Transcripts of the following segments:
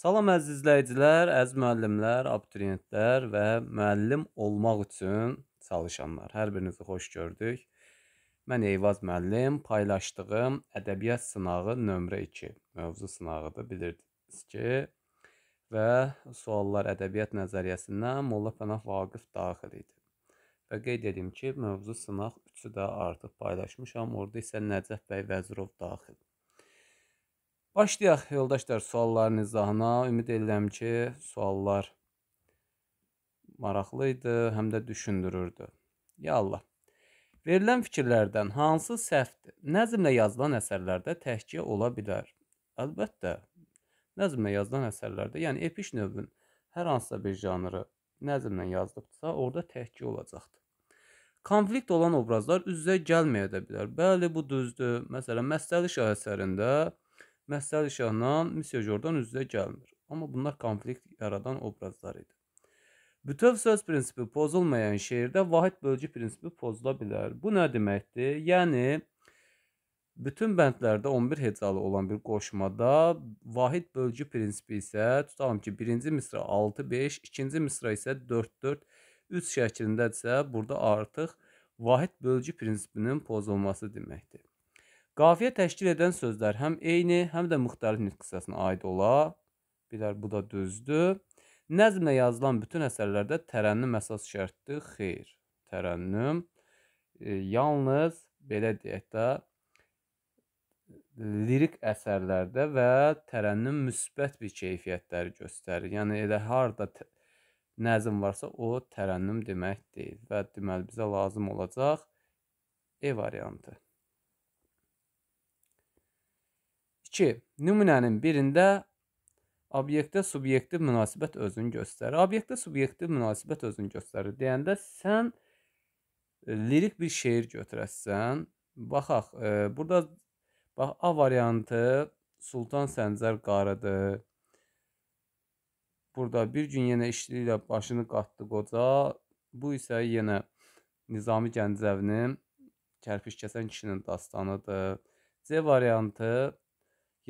Salam əziz izləyicilər, əziz müəllimlər, abituriyentlər və müəllim olmaq üçün çalışanlar. Hər birinizi xoş gördük. Mən Eyvaz müəllim paylaşdığım ədəbiyyat sınağı nömrə 2 mövzu sınağıdır, bilirsiniz ki. Və suallar ədəbiyyat nəzəriyyəsindən Molla Pənah Vaqif daxil idi. Və qeyd edim ki, mövzu sınaq 3-ü də artıq paylaşmışam. Orda isə Nəcəf bəy Vəzirov daxil. Başlayaq yoldaşlar sualların izahına. Ümid edirəm ki, suallar maraqlı idi, həm də düşündürürdü. Ya Allah. Verilən fikirlərdən hansı səhvdir? Nəzmlə yazılan əsərlərdə təhkiyə ola bilər. Əlbəttə, nəzmlə yazılan əsərlərdə, yəni epiş növün hər hansısa bir janrı nəzmlə yazdıbsa, orada təhkiyə olacaqdır. Konflikt olan obrazlar üz-üzə gəlməyə də bilər. Bəli, bu düzdür. Məsələn, Məstəli Şah əsərində Məhsəli Şahla Misya Jordan üz-üzə gəlmir. Amma bunlar konflikt yaradan obrazlar idi. Bütöv söz prinsipi pozulmayan şeirdə vahid bölgü prinsipi pozula bilər. Bu nə deməkdir? Yəni bütün bəndlərdə 11 hecalı olan bir qoşmada vahid bölgü prinsipi isə tutalım ki, birinci misra 6-5, ikinci misra isə 4-4, 3 şəklindədirsə, burada artıq vahid bölgü prinsipinin pozulması deməkdir. Qafiyə təşkil edən sözlər həm eyni, həm də müxtəlif nitq hissəsinə aid ola bilər. Bu da düzdür. Nəzmlə yazılan bütün əsərlərdə tərənnüm əsas şərtdir. Xeyr. Tərənnüm e, yalnız belə deyək də lirik əsərlərdə və tərənnüm müsbət bir keyfiyyətləri göstərir. Yəni elə harda nəzm varsa o tərənnüm demək deyil və deməli bizə lazım olacaq E variantı. 2. Nümunənin birində obyektə subyektiv münasibət özünü göstərir. Obyektə subyektiv münasibət özünü göstərir deyəndə sən e, lirik bir şeir götürəsən, baxaq, e, burada bax A variantı Sultan Səncər qarıdır. Burada bir gün yenə işli ilə başını qatdı qoca. Bu isə yenə Nizami Gəncəvinin Kərpiş kəsən kişinin dastanıdır. C variantı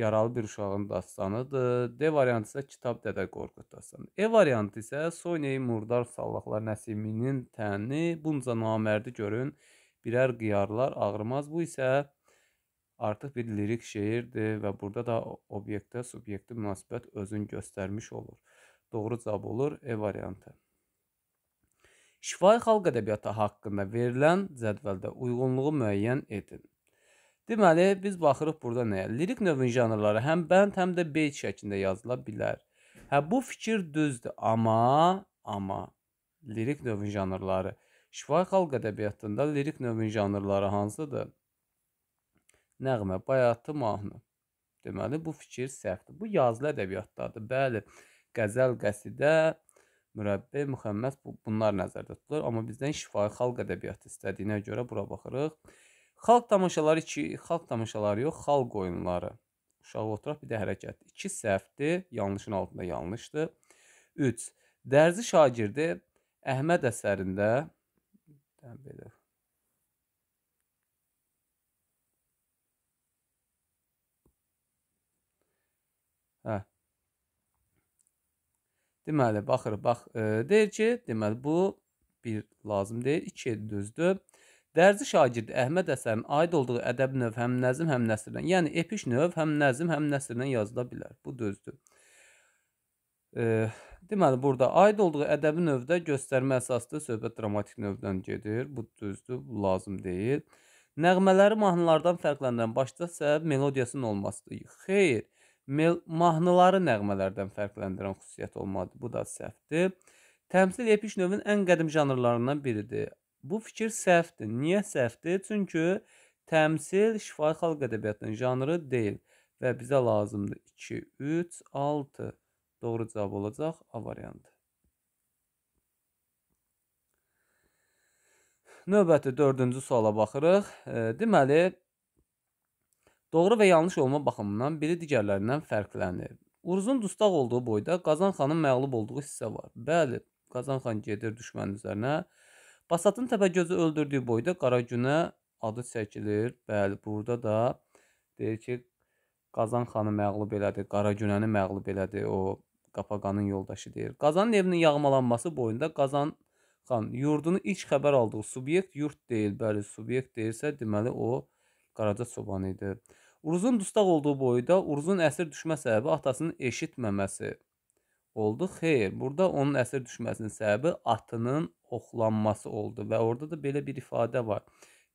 Yaralı bir uşağın dastanıdır. D variantı isə Kitab Dədə Qorqud dastanı. E variantı isə Soniyayı murdar sallaqlar Nəsiminin təni bunca namərdi görün, birər qiyarlar ağrımaz. Bu isə artıq bir lirik şeirdir və burada da obyektə subyekti münasibət özün göstərmiş olur. Doğru cavab olur E variantı. Şifahi xalq ədəbiyyatı haqqında verilən cədvəldə uyğunluğu müəyyən edin. Deməli, biz baxırıq burada nəyə? Lirik növün janrları həm bənd, həm də beyt şəklində yazıla bilər. Hə, bu fikir düzdür, amma, amma lirik növün janrları. Şifahi xalq ədəbiyyatında lirik növün janrları hansıdır? Nəğmə, bayatı, mahnı. Deməli, bu fikir səhvdir. Bu yazılı ədəbiyyatdadır. Bəli, qəzəl, qəsidə, mürəbbi, müxəmməs bu, bunlar nəzərdə tutulur. Amma bizdən şifahi xalq ədəbiyyatı istədiyinə görə bura baxırıq. Xalq tamaşaları 2, xalq tamaşaları yox, xalq oyunları. Uşaq oturaq bir də hərəkət. 2 səhvdir, yanlışın altında yanlışdır. 3. Dərzi şagirdi Əhməd əsərində belə Hə. Deməli, baxır, bax, e, deyir ki, deməli bu bir lazım deyil, 2 düzdür. Dərzi şagird Əhməd əsərin aid olduğu ədəbi növ həm nəzm, həm nəsrdən, yəni epiş növ həm nəzm, həm nəsrdən yazıla bilər. Bu düzdür. E, deməli, burada aid olduğu ədəbi növdə göstərmə əsaslı söhbət dramatik növdən gedir. Bu düzdür, bu lazım deyil. Nəğmələri mahnılardan fərqləndirən başda səbəb melodiyasının olmasıdır. Xeyr, mel mahnıları nəğmələrdən fərqləndirən xüsusiyyət olmadı. Bu da səhvdir. Təmsil epiş növün ən qədim janrlarından biridir. Bu fikir səhvdir. Niyə səhvdir? Çünki təmsil şifahi xalq ədəbiyyatının janrı deyil və bizə lazımdır 2, 3, 6. Doğru cavab olacaq A variantı. Növbəti dördüncü suala baxırıq. E, deməli, doğru və yanlış olma baxımından biri digərlərindən fərqlənir. Uruzun dustaq olduğu boyda Qazan xanın məğlub olduğu hissə var. Bəli, Qazan xan gedir düşmənin üzərinə, Basatın Təpəgözü öldürdüyü boyda Qaragünə adı çəkilir. Bəli, burada da deyir ki, Qazan xanı məğlub elədi, Qaragünəni məğlub elədi. O Qapaqanın yoldaşı deyir. Qazanın evinin yağmalanması boyunda Qazan xan yurdunu ilk xəbər aldığı subyekt yurt deyil. Bəli, subyekt deyilsə, deməli o Qaraca çoban idi. Uruzun dustaq olduğu boyda Uruzun əsir düşmə səbəbi atasının eşitməməsi oldu. Xeyr, burada onun əsir düşməsinin səbəbi atının oxlanması oldu və orada da belə bir ifadə var.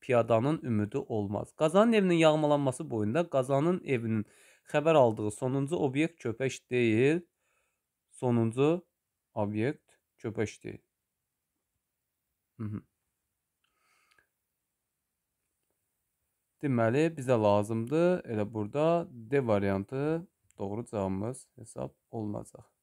Piyadanın ümidi olmaz. Qazanın evinin yağmalanması boyunda qazanın evinin xəbər aldığı sonuncu obyekt köpək deyil, sonuncu obyekt köpək deyil. Hı -hı. Deməli, bizə lazımdır. Elə burada D variantı doğru cavabımız hesab olunacaq.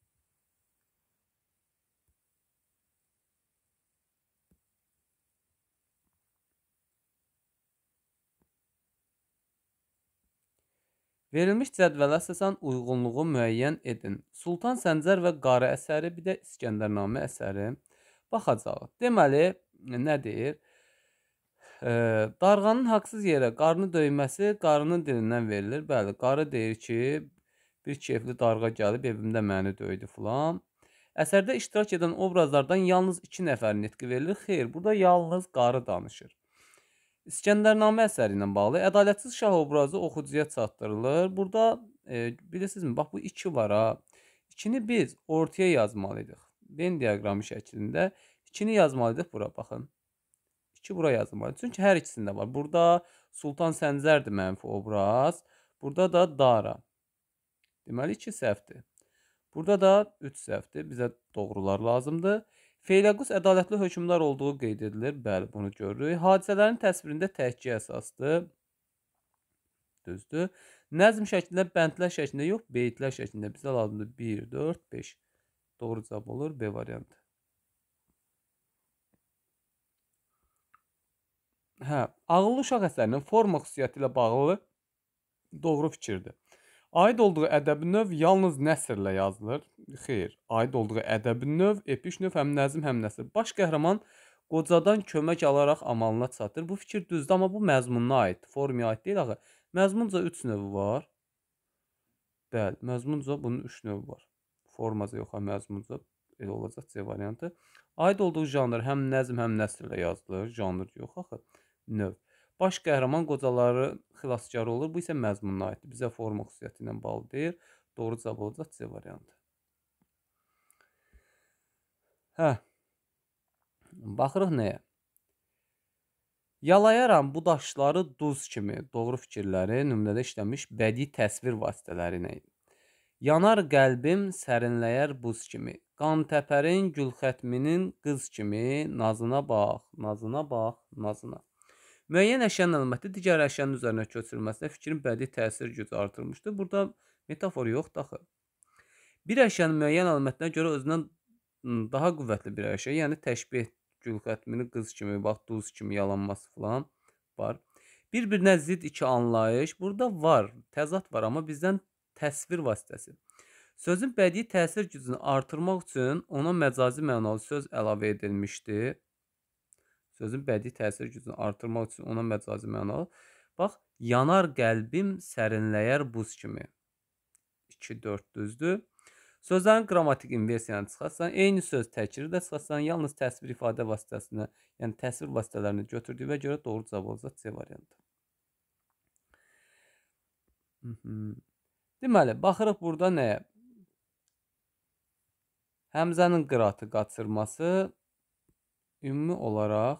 Verilmiş cədvələ əsasən uyğunluğu müəyyən edin. Sultan Səncər və Qarı əsəri, bir də İskəndərnamə əsəri baxacağıq. Deməli, nə deyir? E, darğanın haqsız yerə qarını döyməsi qarının dilindən verilir. Bəli, qarı deyir ki, bir keyfli darğa gəlib evimdə məni döydü filan. Əsərdə iştirak edən obrazlardan yalnız 2 nəfərin nitqi verilir. Xeyr, burada yalnız qarı danışır. İskəndərnamə əsəri ilə bağlı ədalətsiz şah obrazı oxucuya çatdırılır. Burada e, bilirsinizmi, bax bu 2 var ha. 2-ni biz ortaya yazmalıydıq. Venn diaqramı şəklində 2-ni yazmalıydıq bura baxın. 2 bura yazılmalı. Çünki hər ikisində var. Burada Sultan Səncərdir mənfi obraz. Burada da Dara. Deməli 2 səhvdir. Burada da 3 səhvdir. Bizə doğrular lazımdır. Feyrəqus ədalətli hökmdar olduğu qeyd edilir. Bəli, bunu görürük. Hadisələrin təsvirində təhkiyə əsasdır. Düzdür. Nəzm şəklində bəndlər şəklində yox, beytlər şəklində bizə lazımdır 1 4 5. Doğru cavab olur B variantı. Hə, ağıllı uşaq əsərinin forma xüsusiyyəti ilə bağlı doğru fikirdir. Aid olduğu ədəbi növ yalnız nəsrlə yazılır. Xeyr, aid olduğu ədəbi növ epik növ həm nəzm, həm nəsr. Baş qəhrəman qocadan kömək alaraq amalına çatır. Bu fikir düzdür, amma bu məzmununa aiddir, formaya aid deyil axı. Məzmunca 3 növü var. Bəli, məzmunca bunun 3 növü var. Formaca yox, məzmunca elə olacaq C variantı. Aid olduğu janr həm nəzm, həm nəsrlə yazılır. Janr yox axı. Növ. Baş qəhrəman qocaların xilaskarı olur. Bu isə məzmununa aiddir. Bizə forma xüsusiyyəti ilə bağlı deyil. Doğru cavab olacaq C variantı. Hə. Baxırıq nəyə? Yalayaram bu daşları duz kimi doğru fikirləri nümunədə işləmiş bədii təsvir vasitələri nə idi? Yanar qəlbim sərinləyər buz kimi. Qan təpərin gül xətminin qız kimi nazına bax, nazına bax, nazına. Müəyyən əşyanın əlaməti digər əşyanın üzərinə köçürülməsinə fikrin bədii təsir gücü artırmışdır. Burada metafor yoxdur axı. Bir əşyanın müəyyən əlamətinə görə özündən daha qüvvətli bir əşya, yəni təşbih, gülxətmini qız kimi, bax duz kimi yalanması falan var. Bir-birinə zidd iki anlayış burada var, təzad var, amma bizdən təsvir vasitəsi. Sözün bədii təsir gücünü artırmaq üçün ona məcazi mənalı söz əlavə edilmişdi sözün bədii təsir gücünü artırmaq üçün ona məcazi mənalı. Bax, yanar qəlbim sərinləyər buz kimi. 2-4 düzdür. Sözlərin qrammatik inversiyanı çıxarsan, eyni söz təkrir də çıxarsan, yalnız təsvir ifadə vasitəsində, yəni təsvir vasitələrini götürdüyümə görə doğru cavab olacaq C variantı. Mhm. Deməli, baxırıq burada nəyə? Həmzənin qıratı qaçırması ümumi olaraq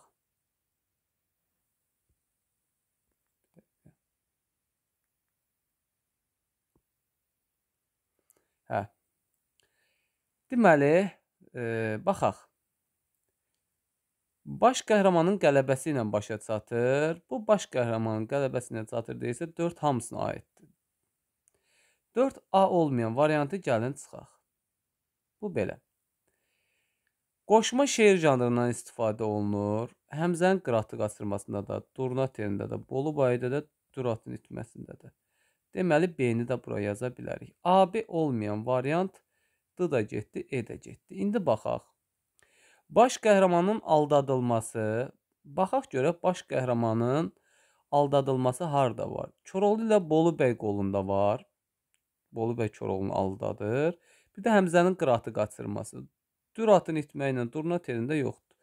Hə. Deməli, e, baxaq. Baş qəhrəmanın qələbəsi ilə başa çatır. Bu baş qəhrəmanın qələbəsi ilə çatır deyilsə 4 hamısına aiddir. 4A olmayan variantı gəlin çıxaq. Bu belə. Qoşma şeir janrından istifadə olunur. Həmzənin qıratı qaçırmasında da, durna telində də, bolu bayıda da, duratın itməsində də. Deməli, B-ni də bura yaza bilərik. AB olmayan variant D da getdi, E də getdi. İndi baxaq. Baş qəhrəmanın aldadılması. Baxaq görək, baş qəhrəmanın aldadılması harada var? Koroğlu ilə Bolu bəy qolunda var. Bolu bəy Koroğlunu aldadır. Bir də Həmzənin qıratı qaçırması. Düratın itməklə durna telində yoxdur.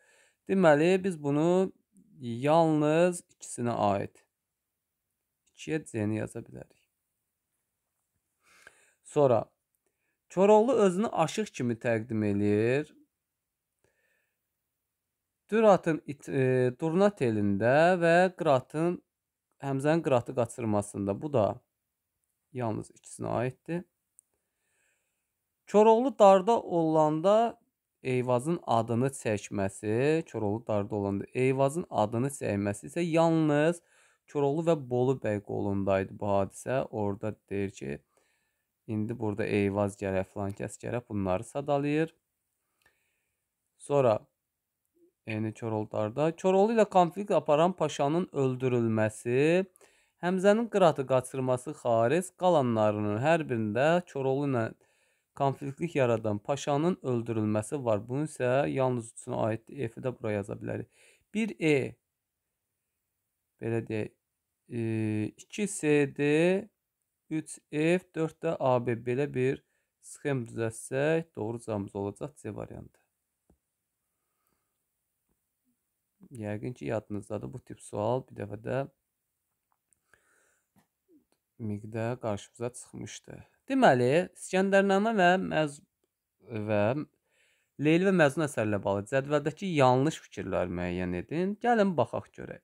Deməli, biz bunu yalnız ikisinə aid. 2-yə C-ni yaza bilərik. Sonra Koroğlu özünü aşıq kimi təqdim eləyir. Düratın e, durna telində və qıratın Həmzənin qıratı qaçırmasında bu da yalnız ikisinə aiddir. Koroğlu darda olanda Eyvazın adını çəkməsi, Koroğlu darda olanda Eyvazın adını çəkməsi isə yalnız Koroğlu və Bolu bəy qolundaydı bu hadisə. Orada deyir ki, İndi burada eyvaz gərək, filan kəs gərək bunları sadalayır. Sonra eyni Koroğlularda Koroğlu ilə konflikt aparan paşanın öldürülməsi, Həmzənin qıratı qaçırması xaric qalanlarının hər birində Koroğlu ilə konfliktlik yaradan paşanın öldürülməsi var. Bunun isə yalnız üçün aid F-i də bura yaza bilərik. 1E belə deyək, 2SD e, 3F, 4də AB belə bir sxem düzətsək, doğru cavabımız olacaq C variantı. Yəqin ki, yadınızdadır bu tip sual bir dəfə də miqdə qarşımıza çıxmışdı. Deməli, İskəndərnamə və məz və Leyli və Məcnun əsərlə bağlı cədvəldəki yanlış fikirlər müəyyən edin. Gəlin baxaq görək.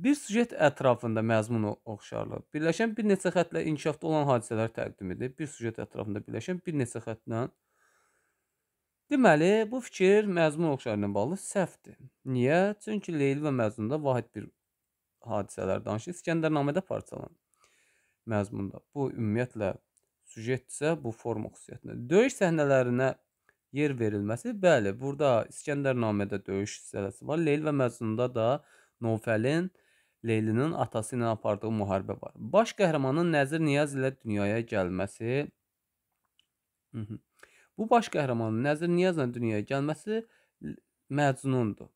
Bir süjet ətrafında məzmunu oxşarlıq birləşən bir neçə xətlə inkişafda olan hadisələr təqdim edir. Bir süjet ətrafında birləşən bir neçə xətlə. Deməli, bu fikir məzmun oxşarlığı ilə bağlı səhvdir. Niyə? Çünki Leyli və Məcnunda vahid bir hadisələr danışır. İskəndərnamədə parçalanır məzmunda. Bu ümumiyyətlə sujetsə bu forma xüsusiyyətinə. Döyüş səhnələrinə yer verilməsi, bəli, burada İskəndərnamədə döyüş hissəsi var. Leyl və Məcnunda da Novfəlin Leylinin atası ilə apardığı müharibə var. Baş qəhrəmanın Nəzir Niyaz ilə dünyaya gəlməsi Bu baş qəhrəmanın Nəzir Niyazla dünyaya gəlməsi Məcnundur.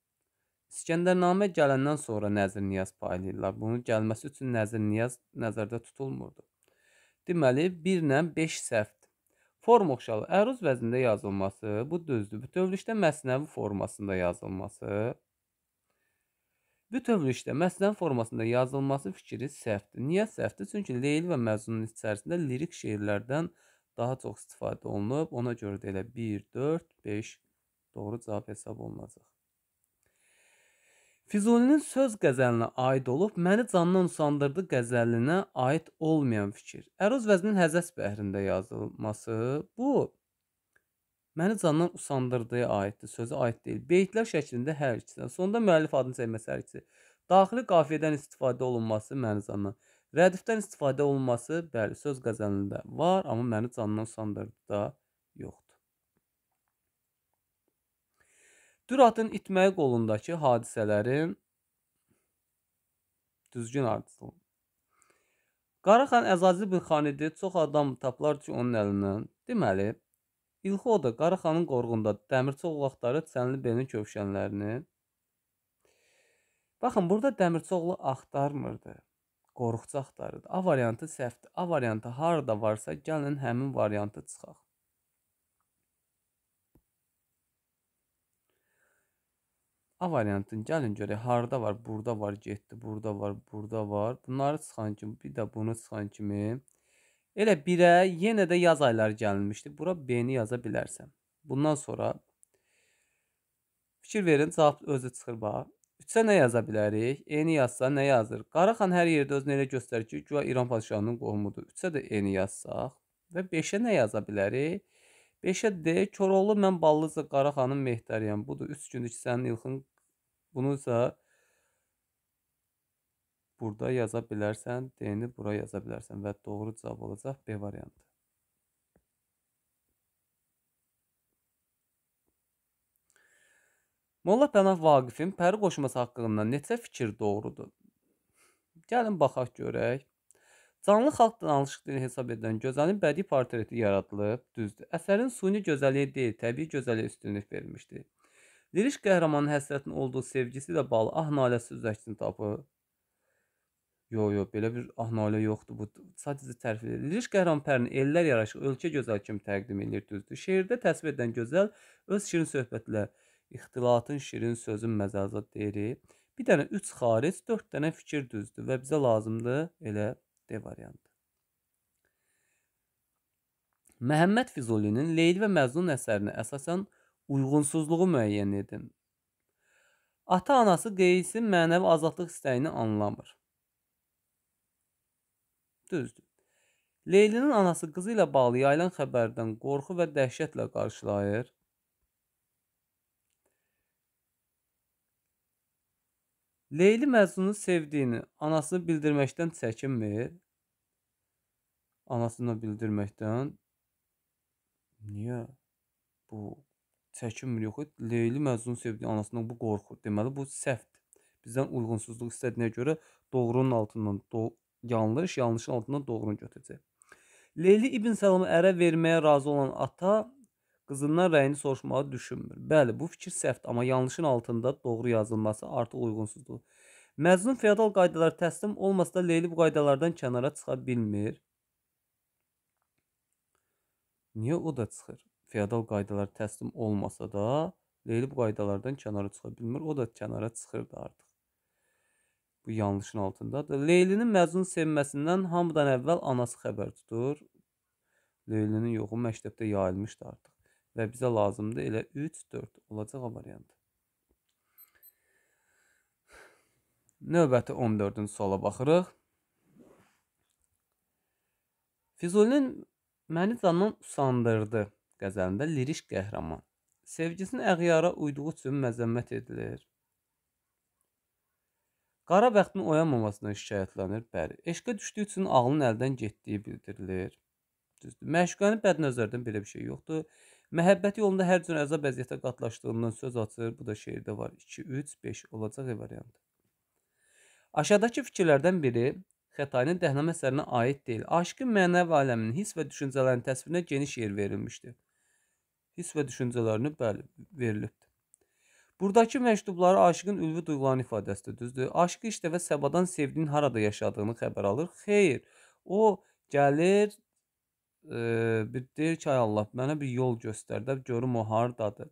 İskəndərnamə gələndən sonra Nəzir Niyaz paylayırlar. Bunun gəlməsi üçün Nəzir Niyaz nəzərdə tutulmurdu. Deməli, 1 ilə 5 səhvdir. Form oxşalı əruz vəznində yazılması, bu düzdür. Bütövlükdə məsnəvi formasında yazılması Bütövlükdə mətn formasında yazılması fikri səhvdir. Niyə səhvdir? Çünki Leyli və Məcnunun içərisində lirik şeirlərdən daha çox istifadə olunub. Ona görə də elə 1, 4, 5 doğru cavab hesab olunacaq. Füzulinin söz qəzəlinə aid olub, məni candan usandırdı qəzəlinə aid olmayan fikir. Əruz vəznin həzəs bəhrində yazılması bu Məni candan usandırdığı aiddir, sözü aid deyil. Beytlər şəklində hər ikisinə. Sonda müəllif adını çəkməsi hər ikisi. Daxili qafiyədən istifadə olunması məni candan. Rədifdən istifadə olunması, bəli, söz qəzəlində var, amma məni candan usandırdı da yoxdur. Düratın itməyi qolundakı hadisələrin düzgün ardıcılığı. Qaraxan Əzazil bin Xanidi çox adam tapılar ki, onun əlindən. Deməli, İlxoda Qaraxanın qorğunda dəmirçi oğlaqları Çənlibenin kövşənlərini Baxın, burada dəmirçoğlu axtarmırdı. Qorxucu axtarırdı. A variantı səhvdir. A variantı harda varsa gəlin həmin variantı çıxaq. A variantın gəlin görək harda var, burada var, getdi, burada var, burada var. Bunları çıxan kimi, bir də bunu çıxan kimi Elə 1-ə yenə də yaz ayları gəlinmişdi. Bura B-ni yaza bilərsən. Bundan sonra fikir verin, cavab özü çıxır bax. 3-ə nə yaza bilərik? E-ni yazsa nə yazır? Qaraxan hər yerdə özünü elə göstərir ki, güya İran padşahının qohumudur. 3-ə də E-ni yazsaq və 5-ə nə yaza bilərik? 5-ə D, Koroğlu mən Ballıca Qaraxanın mehtarıyam. Budur 3 gündür ki, sənin ilxın bununsa burada yaza bilərsən, D-ni bura yaza bilərsən və doğru cavab olacaq B variantı. Molla Pənah Vaqifin pəri qoşması haqqında neçə fikir doğrudur? Gəlin baxaq görək. Canlı xalq danışıqlarını hesab edilən gözəlin bədii portreti yaradılıb, düzdür. Əsərin suni gözəlliyi deyil, təbii gözəlliyə üstünlük verilmişdir. Lirik qəhrəmanın həsrətinin olduğu sevgisi ilə bağlı ah naləsi üzəksini tapıb, Yox, yox, belə bir ahnailə yoxdur. Bu sadəcə tərif edilir. Lirik qəhrəmanpərini ellər yaraşıq ölkə gözəl kimi təqdim edir, düzdür. Şeirdə təsvir edilən gözəl öz şirin söhbətlə ixtilatın şirin sözün məzazat deyir. Bir dənə 3 xaric, 4 dənə fikir düzdür və bizə lazımdır elə D variantı. Məhəmməd Füzulinin Leyl və Məcnun əsərinə əsasən uyğunsuzluğu müəyyən edin. Ata-anası Qeysin mənəvi azadlıq istəyini anlamır. Düzdür. Leylinin anası qızı ilə bağlı yayılan xəbərdən qorxu və dəhşətlə qarşılayır. Leyli Məcnunu sevdiyini anasını bildirməkdən çəkinmir. Anasına bildirməkdən niyə bu çəkinmir yox? Leyli Məcnunu sevdiyi anasından bu qorxur. Deməli bu səhvdir. Bizdən uyğunsuzluq istədiyinə görə doğrunun altından do yanlış, yanlışın altından doğrunu götürəcək. Leyli ibn Salamı ərə verməyə razı olan ata qızından rəyini soruşmağı düşünmür. Bəli, bu fikir səhvdir, amma yanlışın altında doğru yazılması artıq uyğunsuzdur. Məzlum feodal qaydalara təslim olmasa da Leyli bu qaydalardan kənara çıxa bilmir. Niyə o da çıxır? Feodal qaydalara təslim olmasa da Leyli bu qaydalardan kənara çıxa bilmir. O da kənara çıxırdı artıq bu yanlışın altındadır. Leylinin Məcnunu sevməsindən hamıdan əvvəl anası xəbər tutur. Leylinin yoxu məktəbdə yayılmışdı artıq və bizə lazımdı elə 3-4 olacaq variant. Növbəti 14-cü suala baxırıq. Füzulinin məni candan usandırdı qəzəlində lirik qəhrəman. Sevgisini əğyara uyduğu üçün məzəmmət edilir Qara bəxtin oyanmamasından şikayətlənir, bəli. Eşqə düşdüyü üçün ağlın əldən getdiyi bildirilir. Düzdür. Məşuqəni bədnəzərdən belə bir şey yoxdur. Məhəbbət yolunda hər cür əzab əziyyətə qatlaşdığından söz açır. Bu da şeirdə var. 2, 3, 5 olacaq e variantı. Aşağıdakı fikirlərdən biri Xətainin Dəhnam əsərinə aid deyil. Aşıqın mənəvi aləminin hiss və düşüncələrinin təsvirinə geniş yer verilmişdir. Hiss və düşüncələrini bəli verilibdir. Buradakı məktubları aşıqın ülvi duyğularını ifadəsidir, düzdür? Aşıq ilk dəfə Səbadan sevdiyinin harada yaşadığını xəbər alır. Xeyr, o gəlir, e, bir deyir ki, ay Allah, mənə bir yol göstər də görüm o hardadır.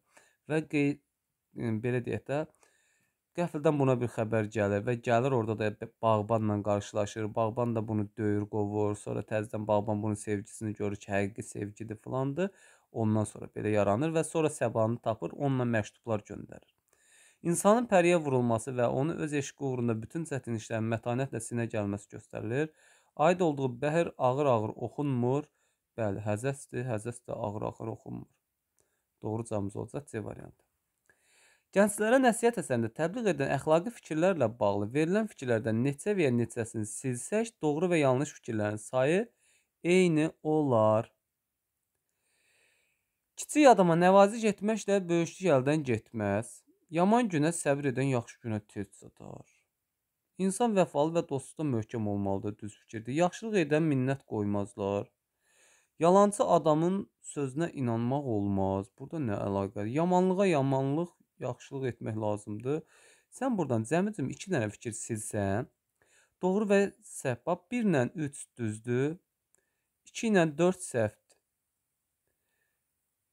Və qey, e, belə deyək də, Qəfildən buna bir xəbər gəlir və gəlir orada da bağbanla qarşılaşır. Bağban da bunu döyür, qovur. Sonra təzədən bağban bunun sevgisini görür ki, həqiqi sevgidir filandır. Ondan sonra belə yaranır və sonra Səbanı tapır, onunla məktublar göndərir. İnsanın pəriyə vurulması və onu öz eşqi uğrunda bütün çətin işlərin mətanətlə sinə gəlməsi göstərilir. Aid olduğu bəhir ağır-ağır oxunmur. Bəli, həzəsdir, həzəs də ağır-ağır oxunmur. Doğru cavabımız olacaq C variantı. Gənclərə nəsihət əsərində təbliğ edən əxlaqi fikirlərlə bağlı verilən fikirlərdən neçə və ya neçəsini silsək, doğru və yanlış fikirlərin sayı eyni olar. Kiçik adama nəvaziş etməklə böyüklük əldən getməz. Yaman günə səbr edən yaxşı günə tez çatar. İnsan vəfalı və dosta möhkəm olmalıdır, düz fikirdir. Yaxşılıq edən minnət qoymazlar. Yalançı adamın sözünə inanmaq olmaz. Burada nə əlaqədir? Yamanlığa yamanlıq, yaxşılıq etmək lazımdır. Sən buradan cəmicim 2 dənə fikir silsən, doğru və səhvab 1 ilə 3 düzdür, 2 ilə 4 səhvdir.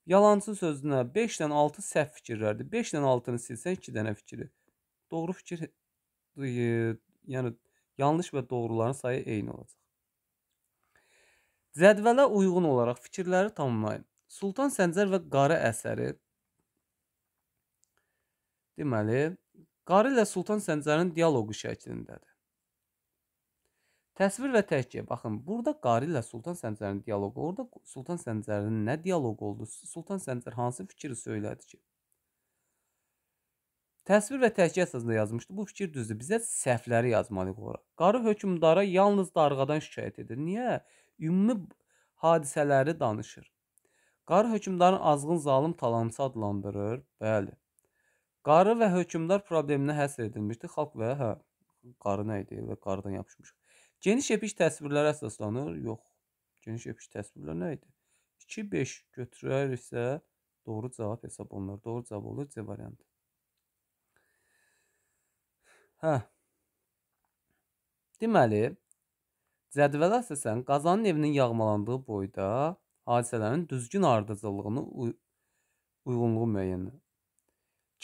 Yalançı sözünə 5-dən 6 səhv fikirlərdir. 5-dən 6-nı silsən 2 dənə fikri. Doğru fikir e, yəni yanlış və doğruların sayı eyni olacaq. Cədvələ uyğun olaraq fikirləri tamamlayın. Sultan Səncər və Qarı əsəri deməli Qarı ilə Sultan Səncərin dialoqu şəklindədir. Təsvir və təhkiyə. Baxın, burada Qari ilə Sultan Səncərinin dialoqu. Orada Sultan Səncərinin nə dialoqu oldu? Sultan Səncər hansı fikri söylədi ki? Təsvir və təhkiyə əsasında yazmışdı. Bu fikir düzdür. Bizə səhvləri yazmalıyıq ora. Qarı hökmdara yalnız darğadan şikayət edir. Niyə? Ümumi hadisələri danışır. Qarı hökmdarın azğın zalım talançı adlandırır. Bəli. Qarı və hökmdar probleminə həsr edilmişdi. Xalq və hə, qarı nə idi? Və qarıdan yapışmış. Geniş epiş təsvirlərə əsaslanır. Yox. Geniş epiş təsvirlər nə idi? 2 5 götürərsə doğru cavab hesab olunur. Doğru cavab olur C variantı. Hə. Deməli, cədvələ əsasən qazanın evinin yağmalandığı boyda hadisələrin düzgün ardıcıllığını uyğunluğu müəyyən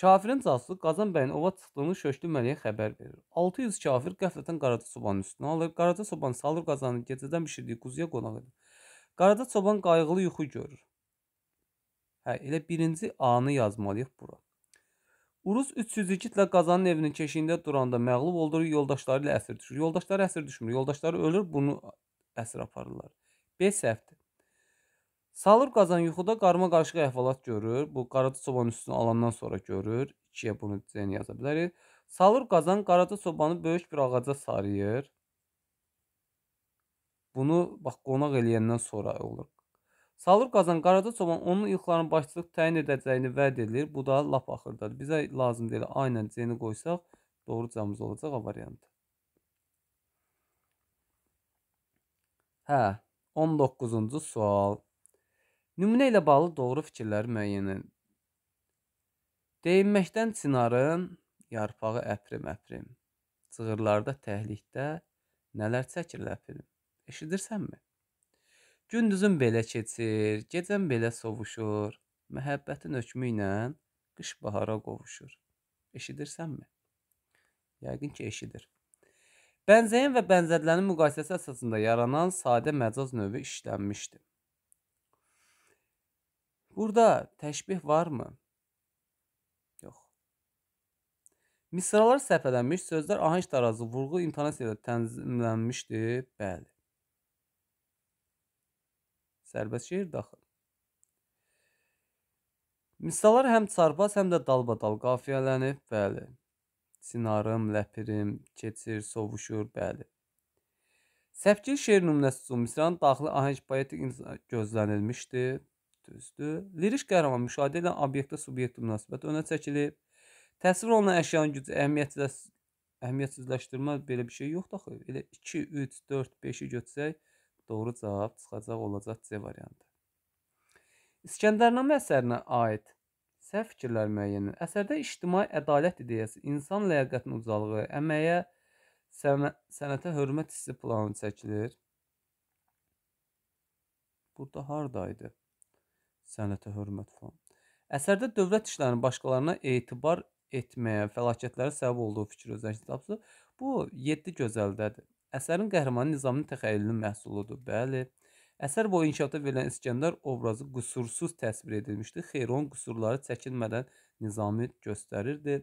Kafirin casusu Qazan bəyin ova çıxdığını Şöklü Məliyə xəbər verir. 600 kafir qəflətən Qaraca çobanın üstünə alır. Qaraca çoban salır qazanı gecədən bişirdiyi quzuya qonaq edir. Qaraca çoban qayğılı yuxu görür. Hə, elə birinci anı yazmalıyıq bura. Uruz 300 igidlə Qazanın evinin keşiyində duranda məğlub olduğu yoldaşları ilə əsir düşür. Yoldaşları əsir düşmür. Yoldaşları ölür, bunu əsir aparırlar. B səhvdir. Salır qazan yuxuda qarma-qarışıq əhvalat görür. Bu Qaraca sobanın üstünü alandan sonra görür. 2-yə bunu deyəni yaza bilərik. Salır qazan Qaraca sobanı böyük bir ağaca sarıyır. Bunu bax qonaq eləyəndən sonra olur. Salır qazan Qaraca soban onun ilxlarını başçılıq təyin edəcəyini vəd edir. Bu da lap axırdadır. Bizə lazım deyil. Aynən C-ni qoysaq doğru cavabımız olacaq A variantı. Hə, 19-cu sual. Nümunə ilə bağlı doğru fikirləri müəyyən edin. Deyinməkdən çinarın yarpağı əprim-əprim. Cığırlarda təhlikdə nələr çəkir əprim. Eşidirsənmi? Gündüzün belə keçir, gecən belə sovuşur. Məhəbbətin hökmü ilə qış bahara qovuşur. Eşidirsənmi? Yəqin ki, eşidir. Bənzəyin və bənzədilən müqayisəsi əsasında yaranan sadə məcaz növü işlənmişdir. Burada təşbih varmı? Yox. Misralar səhvələnmiş, sözlər ahəng tarazı, vurğu intonasiya ilə tənzimlənmişdir. Bəli. Sərbəst şeir daxil. Misallar həm çarbaz, həm də dalbadal qafiyələnib, bəli. Sinarım, ləpirim, keçir, sovuşur, bəli. Səfkir şeir nümunəsi üçün misranın daxili ahəng poetik gözlənilmişdir. Düzdür. Lirik qəhrəman müşahidə edən obyektə subyekt münasibəti önə çəkilib. Təsvir olunan əşyanın gücü əhəmiyyətsiz əhəmiyyətsizləşdirmə belə bir şey yoxdur axı. Elə 2, 3, 4, 5-i götürsək doğru cavab çıxacaq olacaq C variantı. İskəndərnamə əsərinə aid səhv fikirlər müəyyəndir. Əsərdə ictimai ədalət ideyası, insan ləyaqətinin ucalığı, əməyə, sənə, sənətə hörmət hissi planı çəkilir. Burada hardaydı? sənətə hörmət falan. Əsərdə dövlət işlərinin başqalarına etibar etməyə, fəlakətlərə səbəb olduğu fikri özəksini tapsın. Bu 7 gözəldədir. Əsərin qəhrəmanı Nizamın təxəyyülünün məhsuludur, bəli. Əsər boyu inkişafda verilən İskəndər obrazı qüsursuz təsvir edilmişdi. Xeyron qüsurları çəkinmədən Nizami göstərirdi.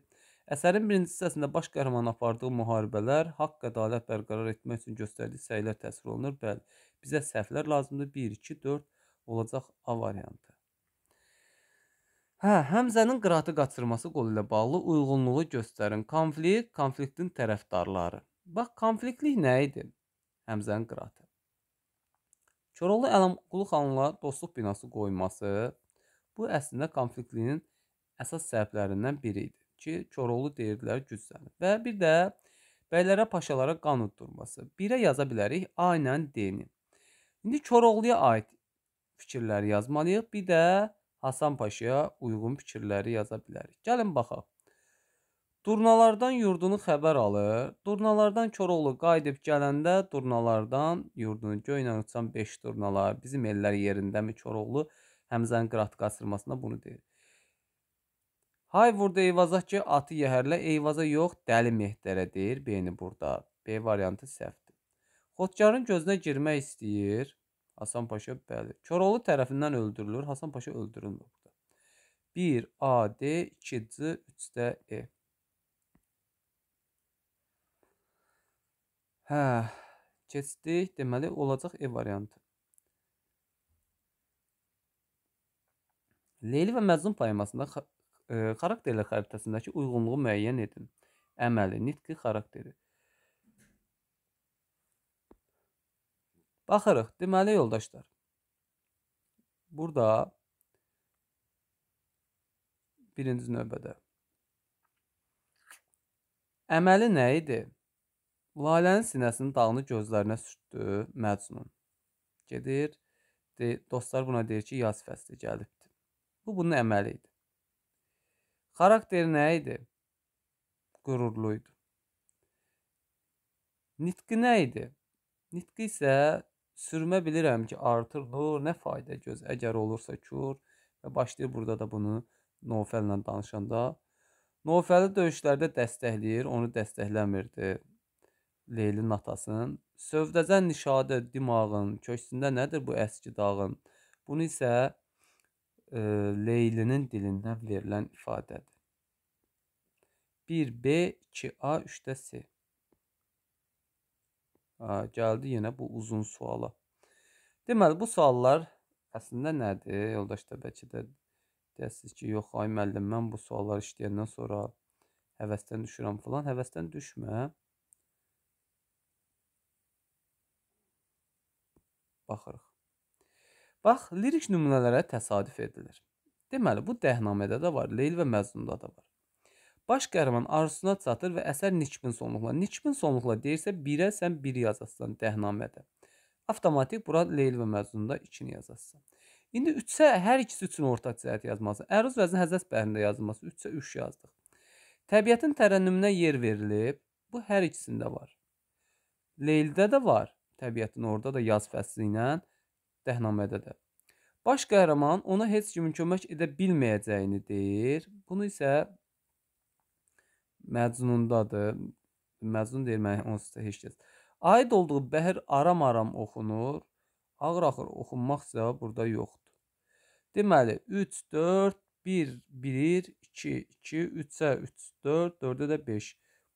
Əsərin birinci hissəsində baş qəhrəmanın apardığı müharibələr, haqq ədalət bərqərar etmək üçün göstərdiyi səylər təsvir olunur. Bəli, bizə səhvlər lazımdır. 1 2 4 olacaq A variantı. Hə, Həmzənin qıratı qaçırması qolu ilə bağlı uyğunluğu göstərin. Konflikt, konfliktin tərəfdarları. Bax, konfliktlik nə idi? Həmzənin qıratı. Koroğlu Ələmqulu xanla dostluq binası qoyması bu əslində konfliktlinin əsas səbəblərindən biri idi ki, Koroğlu deyirdilər güclənib. Və bir də bəylərə, paşalara qan uddurması. Birə yaza bilərik A ilə D-ni. İndi Koroğluya aid fikirləri yazmalıyıq. Bir də Hasan Paşaya uyğun fikirləri yaza bilərik. Gəlin baxaq. Durnalardan yurdunu xəbər alır. Durnalardan Koroğlu qayıdıb gələndə durnalardan yurdunu göynən uçan 5 durnalar. Bizim ellər yerindəmi Koroğlu Həmzənin qırat qaçırmasında bunu deyir. Hay vurdu Eyvaza ki, atı yəhərlə Eyvaza yox, dəli Mehdərə deyir, beyni burada. B variantı səhvdir. Xodkarın gözünə girmək istəyir. Hasan Paşa bəli. Koroğlu tərəfindən öldürülür. Hasan Paşa öldürülmür burada. 1 AD, 2 C, 3 də E. Hə, keçdik. Deməli olacaq E variantı. Leyli və Məcnun poemasında e, xarakterlər xəritəsindəki uyğunluğu müəyyən edin. Əməli, nitqi xarakteri. Baxırıq. Deməli, yoldaşlar, burada birinci növbədə əməli nə idi? Lalənin sinəsinin dağını gözlərinə sürtdü Məcnun. Gedir, de, dostlar buna deyir ki, yaz fəsli gəlibdi. Bu, bunun əməli idi. Xarakteri nə idi? Qürurlu idi. Nitqi nə idi? Nitqi isə Sürmə bilirəm ki, artır nur, nə fayda göz əgər olursa kür və başlayır burada da bunu Nofəllə danışanda. Nofəli döyüşlərdə dəstəkləyir, onu dəstəkləmirdi Leylin atasının. Sövdəzən nişadə dimağın, köksündə nədir bu əski dağın? Bunu isə e, Leylinin dilindən verilən ifadədir. 1B, 2A, 3D, C gəldi yenə bu uzun suala. Deməli, bu suallar əslində nədir? Yoldaşlar bəlkə də deyəsiniz ki, yox ay müəllim, mən bu sualları işləyəndən sonra həvəsdən düşürəm falan. Həvəsdən düşmə. Baxırıq. Bax, lirik nümunələrə təsadüf edilir. Deməli, bu Dəhnamədə də var, Leyl və Məcnunda da var. Baş qəhrəman arzusuna çatır və əsər nikbin sonluqla. Nikbin sonluqla deyirsə, birə sən bir yazasan dəhnamədə. Avtomatik bura Leyl və Məcnunda 2-ni yazasan. İndi 3-sə hər ikisi üçün ortaq cəhət yazmalısan. Əruz vəzni həzəs bəhrində yazılması 3-sə 3 yazdıq. Təbiətin tərənnümünə yer verilib. Bu hər ikisində var. Leyldə də var. Təbiətin orada da yaz fəsli ilə dəhnamədə də. Baş qəhrəman ona heç kimin kömək edə bilməyəcəyini deyir. Bunu isə Məcnundadır. Məcnun deyil, mən onsuz da heç kəs. Aid olduğu bəhər aram-aram oxunur. Ağır-axır oxunmaqsa burada yoxdur. Deməli 3 4 1 1 2 2 3-ə 3 4 4-ə də 5.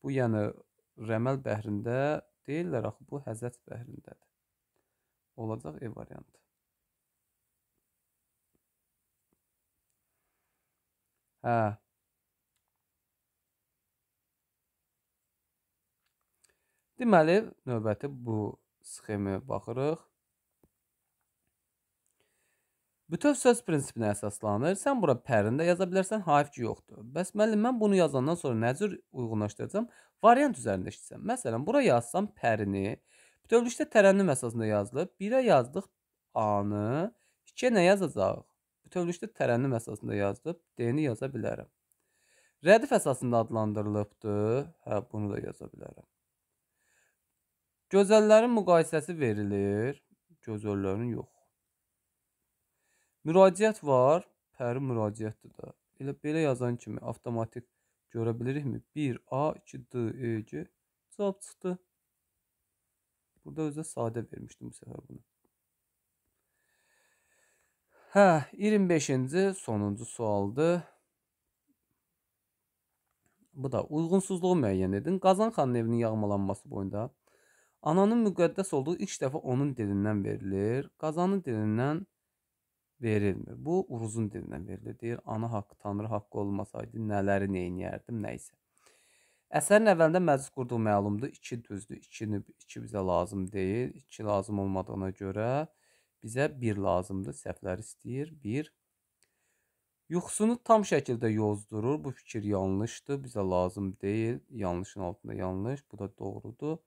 Bu yəni rəməl bəhrində deyirlər axı bu həzət bəhrindədir. Olacaq E variantı. Hə, Deməli, növbəti bu sxemi baxırıq. Bütöv söz prinsipinə əsaslanır. Sən bura pərində yaza bilərsən, haif ki yoxdur. Bəs müəllim, mən bunu yazandan sonra nə cür uyğunlaşdıracam? Variant üzərində işləyəcəm. Məsələn, bura yazsam pərini, bütövlükdə tərənnüm əsasında yazılıb. 1-ə yazdıq A-nı, 2-yə nə yazacağıq? Bütövlükdə tərənnüm əsasında yazılıb, D-ni yaza bilərəm. Rədif əsasında adlandırılıbdır. Hə, bunu da yaza bilərəm. Gözəllərin müqayisəsi verilir, gözəllərin yox. Müraciət var, pəri müraciətdir də. Elə belə yazan kimi avtomatik görə bilirikmi? 1A, 2D, EG cavab çıxdı. Burada özə sadə vermişdim bu səfər bunu. Hə, 25-ci sonuncu sualdır. Bu da uyğunsuzluğu müəyyən edin. Qazan xanın evinin yağmalanması boyunda Ananın müqəddəs olduğu ilk dəfə onun dilindən verilir. Qazanın dilindən verilmir. Bu Uruzun dilindən verilir. Deyir, ana haqqı, tanrı haqqı olmasaydı nələri neyniyərdim, nə isə. Əsərin əvvəlində məclis qurduğu məlumdur. 2 düzdür. 2 2 bizə lazım deyil. 2 lazım olmadığına görə bizə 1 lazımdır. Səhvlər istəyir. 1 Yuxusunu tam şəkildə yozdurur. Bu fikir yanlışdır. Bizə lazım deyil. Yanlışın altında yanlış. Bu da doğrudur.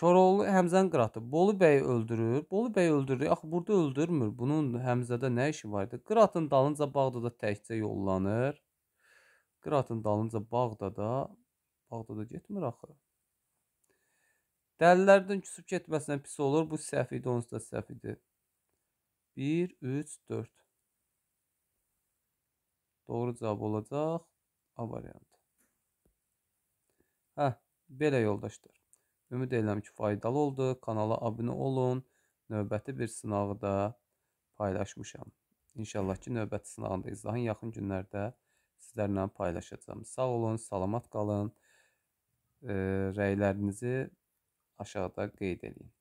Koroğlu Həmzəni qıratdı. Bolu bəyi öldürür. Bolu bəyi öldürür. Axı burada öldürmür. Bunun Həmzədə nə işi var idi? Qıratın dalınca Bağdada təkcə yollanır. Qıratın dalınca Bağdada Bağdada getmir axı. Dəllərdən küsüb getməsinə pis olur. Bu səhv idi, onsuz da səhv idi. 1 3 4 Doğru cavab olacaq A variantı. Hə, belə yoldaşlar. Ümid edirəm ki, faydalı oldu. Kanala abunə olun. Növbəti bir sınaqda paylaşmışam. İnşallah ki, növbəti sınağında izahın yaxın günlərdə sizlərlə paylaşacağam. Sağ olun, salamat qalın. E, rəylərinizi aşağıda qeyd edin.